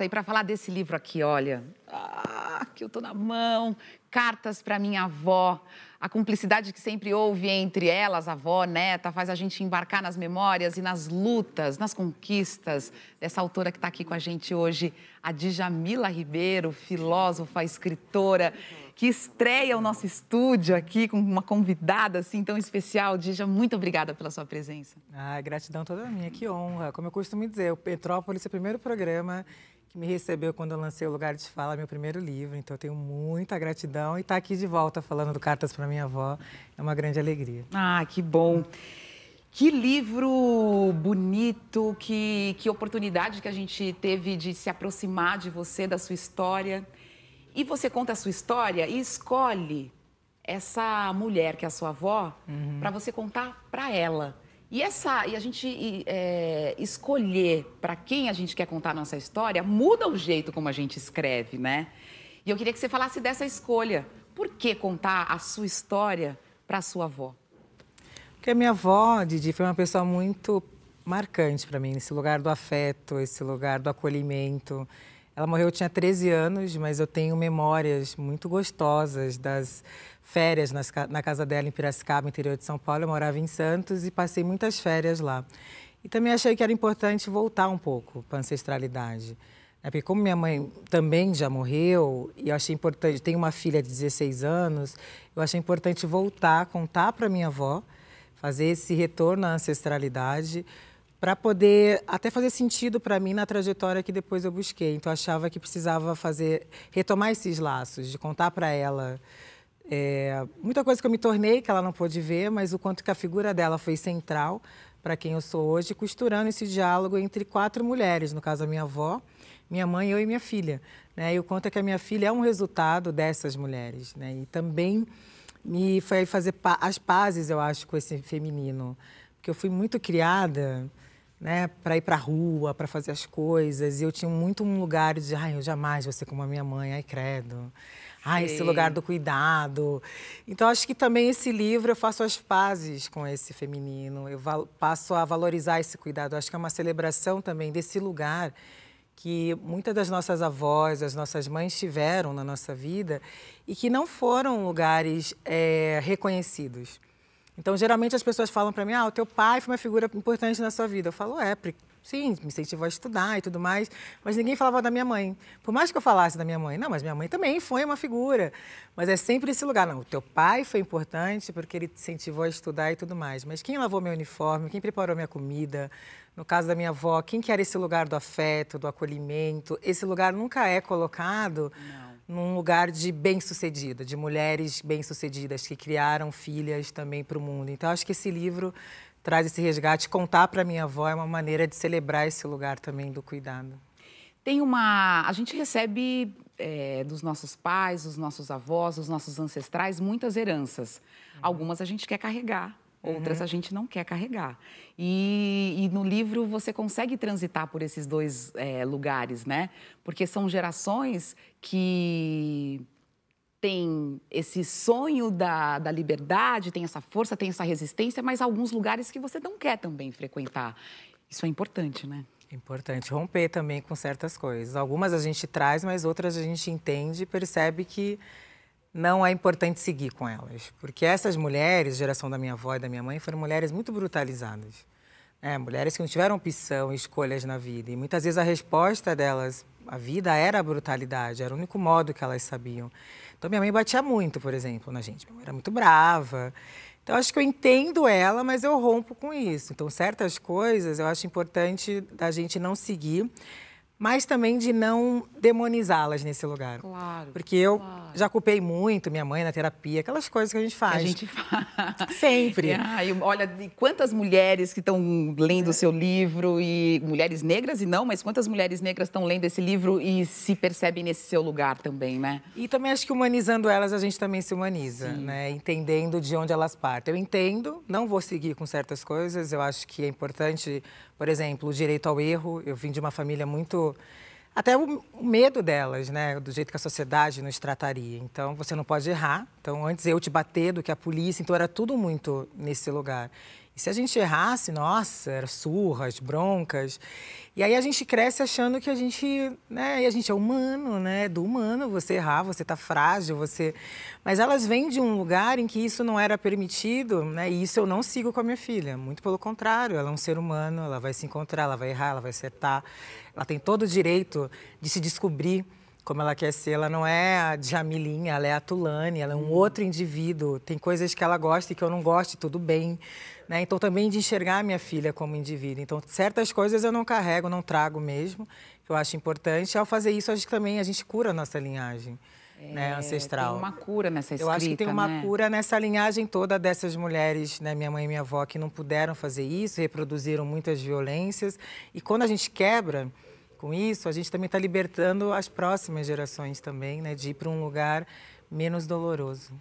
E para falar desse livro aqui, olha, ah, que eu tô na mão, cartas para minha avó, a cumplicidade que sempre houve entre elas, avó, neta, faz a gente embarcar nas memórias e nas lutas, nas conquistas dessa autora que está aqui com a gente hoje, a Djamila Ribeiro, filósofa, escritora, que estreia o nosso estúdio aqui com uma convidada assim tão especial. Dija, muito obrigada pela sua presença. Ah, gratidão toda minha, que honra. Como eu costumo dizer, o Petrópolis é o primeiro programa que me recebeu quando eu lancei o Lugar de Fala, meu primeiro livro. Então, eu tenho muita gratidão e estar tá aqui de volta falando do Cartas para Minha Avó é uma grande alegria. Ah, que bom! Que livro bonito, que, que oportunidade que a gente teve de se aproximar de você, da sua história. E você conta a sua história e escolhe essa mulher que é a sua avó uhum. para você contar para ela. E essa, e a gente é, escolher para quem a gente quer contar a nossa história muda o jeito como a gente escreve, né? E eu queria que você falasse dessa escolha. Por que contar a sua história para a sua avó? Porque a minha avó, Didi, foi uma pessoa muito marcante para mim, nesse lugar do afeto, esse lugar do acolhimento. Ela morreu, eu tinha 13 anos, mas eu tenho memórias muito gostosas das férias nas, na casa dela em Piracicaba, interior de São Paulo. Eu morava em Santos e passei muitas férias lá. E também achei que era importante voltar um pouco para a ancestralidade. Né? Porque como minha mãe também já morreu, e eu achei importante, tenho uma filha de 16 anos, eu achei importante voltar, contar para minha avó, fazer esse retorno à ancestralidade, para poder até fazer sentido para mim na trajetória que depois eu busquei. Então eu achava que precisava fazer retomar esses laços, de contar para ela é, muita coisa que eu me tornei que ela não pôde ver, mas o quanto que a figura dela foi central para quem eu sou hoje, costurando esse diálogo entre quatro mulheres, no caso a minha avó, minha mãe, eu e minha filha. Né? E o quanto é que a minha filha é um resultado dessas mulheres. Né? E também me foi fazer pa as pazes, eu acho, com esse feminino. Porque eu fui muito criada né, para ir para a rua, para fazer as coisas. E eu tinha muito um lugar de, ai, eu jamais vou ser como a minha mãe, ai, credo. Ai, esse lugar do cuidado. Então, acho que também esse livro eu faço as pazes com esse feminino. Eu passo a valorizar esse cuidado. Acho que é uma celebração também desse lugar que muitas das nossas avós, as nossas mães tiveram na nossa vida e que não foram lugares é, reconhecidos. Então, geralmente as pessoas falam para mim: ah, o teu pai foi uma figura importante na sua vida. Eu falo: é, sim, me incentivou a estudar e tudo mais, mas ninguém falava da minha mãe. Por mais que eu falasse da minha mãe, não, mas minha mãe também foi uma figura. Mas é sempre esse lugar, não, o teu pai foi importante porque ele te incentivou a estudar e tudo mais, mas quem lavou meu uniforme, quem preparou minha comida, no caso da minha avó, quem que era esse lugar do afeto, do acolhimento? Esse lugar nunca é colocado não. num lugar de bem-sucedida, de mulheres bem-sucedidas que criaram filhas também para o mundo. Então, acho que esse livro traz esse resgate. Contar para minha avó é uma maneira de celebrar esse lugar também do cuidado. Tem uma. A gente recebe é, dos nossos pais, dos nossos avós, dos nossos ancestrais, muitas heranças. Uhum. Algumas a gente quer carregar, uhum. outras uhum. a gente não quer carregar. E, e, no livro você consegue transitar por esses dois é, lugares, né? Porque são gerações que tem esse sonho da, da liberdade, tem essa força, tem essa resistência, mas alguns lugares que você não quer também frequentar. Isso é importante, né? Importante romper também com certas coisas. Algumas a gente traz, mas outras a gente entende e percebe que não é importante seguir com elas. Porque essas mulheres, geração da minha avó e da minha mãe, foram mulheres muito brutalizadas. É, mulheres que não tiveram opção, escolhas na vida. E muitas vezes a resposta delas a vida era a brutalidade, era o único modo que elas sabiam. Então minha mãe batia muito, por exemplo, na gente. Minha mãe era muito brava. Então acho que eu entendo ela, mas eu rompo com isso. Então certas coisas eu acho importante da gente não seguir mas também de não demonizá-las nesse lugar. Claro. Porque eu claro. já culpei muito minha mãe na terapia, aquelas coisas que a gente faz. Que a gente faz. Sempre. Ah, olha, quantas mulheres que estão lendo o é. seu livro, e mulheres negras e não, mas quantas mulheres negras estão lendo esse livro e se percebem nesse seu lugar também, né? E também acho que humanizando elas, a gente também se humaniza, Sim. né? Entendendo de onde elas partem. Eu entendo, não vou seguir com certas coisas, eu acho que é importante, por exemplo, o direito ao erro. Eu vim de uma família muito até o, o medo delas, né, do jeito que a sociedade nos trataria. Então, você não pode errar. Então, antes eu te bater do que a polícia, então era tudo muito nesse lugar. E se a gente errasse, nossa, era surras, broncas. E aí a gente cresce achando que a gente, né, e a gente é humano, né, do humano, você errar, você tá frágil, você... Mas elas vêm de um lugar em que isso não era permitido, né, e isso eu não sigo com a minha filha, muito pelo contrário, ela é um ser humano, ela vai se encontrar, ela vai errar, ela vai acertar, ela tem todo o direito de se descobrir, como ela quer ser, ela não é a Jamilinha, ela é a Tulane, ela é um hum. outro indivíduo. Tem coisas que ela gosta e que eu não gosto, tudo bem. Né? Então, também de enxergar a minha filha como indivíduo. Então, certas coisas eu não carrego, não trago mesmo, que eu acho importante. Ao fazer isso, acho que também a gente cura a nossa linhagem. É, né, ancestral. Tem uma cura nessa escrita, Eu acho que tem uma né? cura nessa linhagem toda dessas mulheres, né, minha mãe e minha avó, que não puderam fazer isso, reproduziram muitas violências. E quando a gente quebra, com isso, a gente também está libertando as próximas gerações também, né, de ir para um lugar menos doloroso.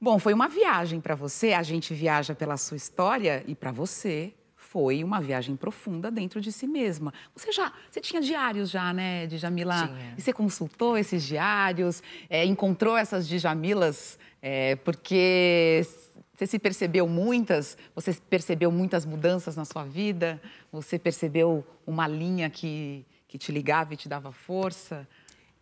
Bom, foi uma viagem para você. A gente viaja pela sua história e para você foi uma viagem profunda dentro de si mesma. Você já, você tinha diários já, né, Djamila? Tinha. E você consultou esses diários, é, encontrou essas Djamilas, é, porque você se percebeu muitas, você percebeu muitas mudanças na sua vida, você percebeu uma linha que que te ligava e te dava força?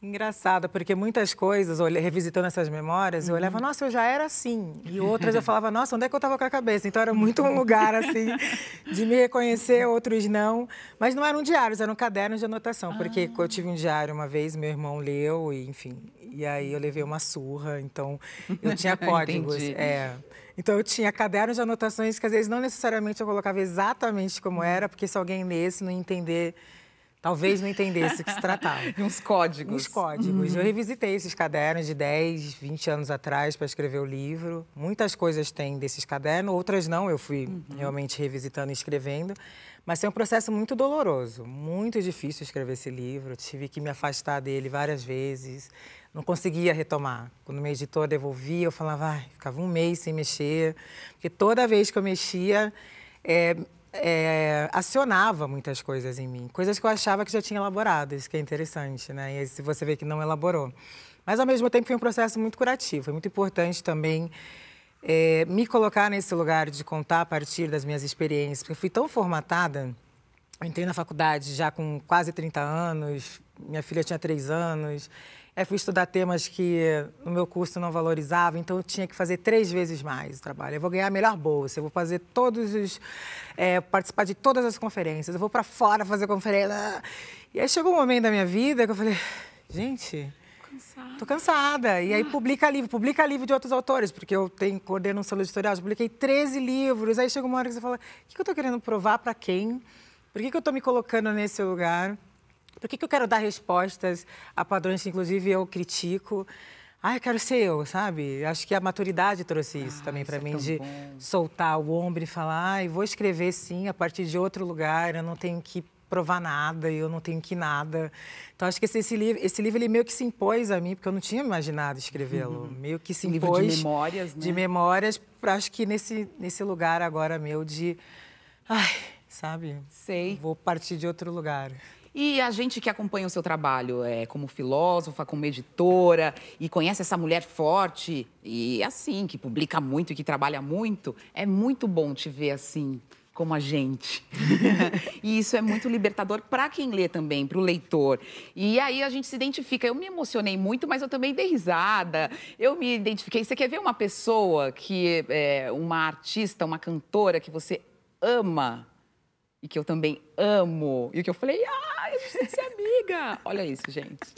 Engraçado, porque muitas coisas, revisitando essas memórias, eu olhava, uhum. nossa, eu já era assim. E outras eu falava, nossa, onde é que eu estava com a cabeça? Então era muito um lugar, assim, de me reconhecer, outros não. Mas não eram diários, eram cadernos de anotação. Porque ah. eu tive um diário uma vez, meu irmão leu, e, enfim. E aí eu levei uma surra, então eu tinha códigos. é. Então eu tinha cadernos de anotações que às vezes não necessariamente eu colocava exatamente como era, porque se alguém lesse, não entender Talvez não entendesse o que se tratava. e uns códigos. Uns códigos. Uhum. Eu revisitei esses cadernos de 10, 20 anos atrás para escrever o livro. Muitas coisas tem desses cadernos, outras não. Eu fui uhum. realmente revisitando e escrevendo. Mas foi um processo muito doloroso, muito difícil escrever esse livro. tive que me afastar dele várias vezes. Não conseguia retomar. Quando meu editor devolvia, eu falava, ah, ficava um mês sem mexer. Porque toda vez que eu mexia, é, é, acionava muitas coisas em mim, coisas que eu achava que já tinha elaborado, isso que é interessante, né? E se você vê que não elaborou. Mas ao mesmo tempo foi um processo muito curativo, foi muito importante também é, me colocar nesse lugar de contar a partir das minhas experiências, porque eu fui tão formatada, entrei na faculdade já com quase 30 anos, minha filha tinha 3 anos, é, fui estudar temas que no meu curso não valorizava, então eu tinha que fazer três vezes mais o trabalho. Eu vou ganhar a melhor bolsa, eu vou fazer todos os. É, participar de todas as conferências, eu vou para fora fazer conferência. E aí chegou um momento da minha vida que eu falei, gente, Cansada. Tô cansada. E aí publica livro, publica livro de outros autores, porque eu tenho coordeno um selo editorial, já publiquei 13 livros. Aí chega uma hora que você fala, o que, que eu tô querendo provar para quem? Por que, que eu tô me colocando nesse lugar? Por então, que, que eu quero dar respostas a padrões que, inclusive, eu critico? Ah, eu quero ser eu, sabe? Acho que a maturidade trouxe isso ah, também para é mim, de bom. soltar o ombro e falar, ah, vou escrever sim a partir de outro lugar, eu não tenho que provar nada, eu não tenho que nada. Então, acho que esse, esse, livro, esse livro ele meio que se impôs a mim, porque eu não tinha imaginado escrevê-lo. Uhum. Meio que se um impôs. Livro de memórias, né? De memórias, acho que nesse, nesse lugar agora meu de. Ai, sabe? Sei. Vou partir de outro lugar. E a gente que acompanha o seu trabalho é, como filósofa, como editora, e conhece essa mulher forte e assim, que publica muito e que trabalha muito, é muito bom te ver assim, como a gente. e isso é muito libertador para quem lê também, para o leitor. E aí a gente se identifica. Eu me emocionei muito, mas eu também dei risada. Eu me identifiquei. Você quer ver uma pessoa que é uma artista, uma cantora que você ama? e que eu também amo. E que eu falei, ah, eu preciso ser amiga. Olha isso, gente.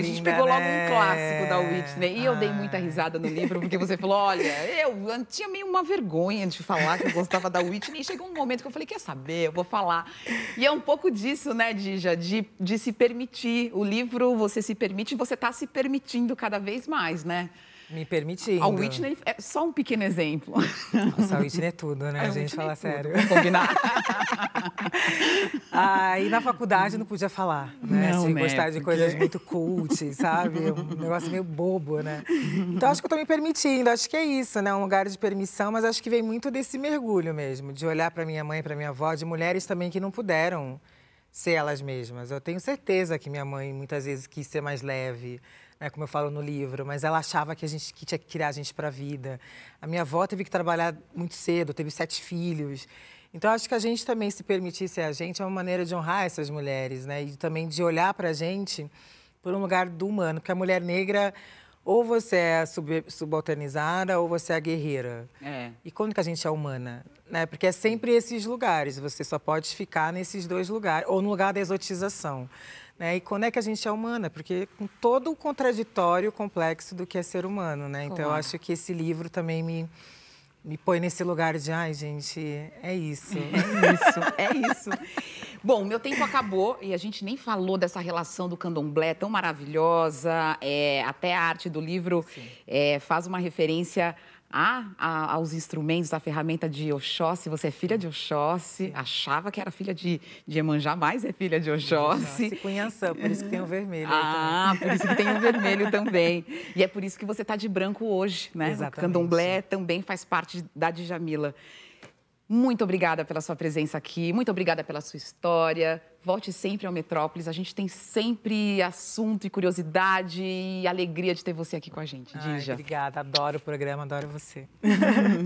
a gente pegou né? logo um né? clássico da Whitney. E eu dei muita ah. risada no livro, porque você falou: olha, eu tinha meio uma vergonha de falar que eu gostava da Whitney. E chegou um momento que eu falei: quer saber? Eu vou falar. E é um pouco disso, né, Dija? De, de se permitir. O livro, você se permite, você está se permitindo cada vez mais, né? Me permitindo. A Whitney é só um pequeno exemplo. Nossa, a Whitney é tudo, né? A, a gente fala é sério. Vamos combinar. ah, na faculdade não podia falar, né? Não, né? gostar de coisas muito cult, sabe? Um negócio meio bobo, né? Então acho que eu tô me permitindo, acho que é isso, né? Um lugar de permissão, mas acho que vem muito desse mergulho mesmo, de olhar para minha mãe, para minha avó, de mulheres também que não puderam ser elas mesmas. Eu tenho certeza que minha mãe muitas vezes quis ser mais leve, né, como eu falo no livro, mas ela achava que a gente que tinha que criar a gente para a vida. A minha avó teve que trabalhar muito cedo, teve sete filhos. Então acho que a gente também se permitisse a gente é uma maneira de honrar essas mulheres, né? E também de olhar para a gente por um lugar do humano, porque a mulher negra ou você é sub, subalternizada ou você é guerreira. É. E quando que a gente é humana? Né? Porque é sempre esses lugares, você só pode ficar nesses dois lugares, ou no lugar da exotização. Né? E quando é que a gente é humana? Porque com todo o contraditório complexo do que é ser humano, né? Então, claro. eu acho que esse livro também me, me põe nesse lugar de, ai, gente, é isso, é isso, é isso. Bom, meu tempo acabou e a gente nem falou dessa relação do candomblé tão maravilhosa. É, até a arte do livro é, faz uma referência a, a, aos instrumentos, à ferramenta de Oxóssi. Você é filha de Oxóssi, achava que era filha de, de Emanjá, mas é filha de Oxóssi. De por isso que tem o vermelho. Ah, por isso que tem o vermelho também. E é por isso que você está de branco hoje, né? Exatamente. O candomblé também faz parte da Djamila. Muito obrigada pela sua presença aqui, muito obrigada pela sua história. Volte sempre ao Metrópolis, a gente tem sempre assunto e curiosidade e alegria de ter você aqui com a gente. Ai, obrigada, adoro o programa, adoro você.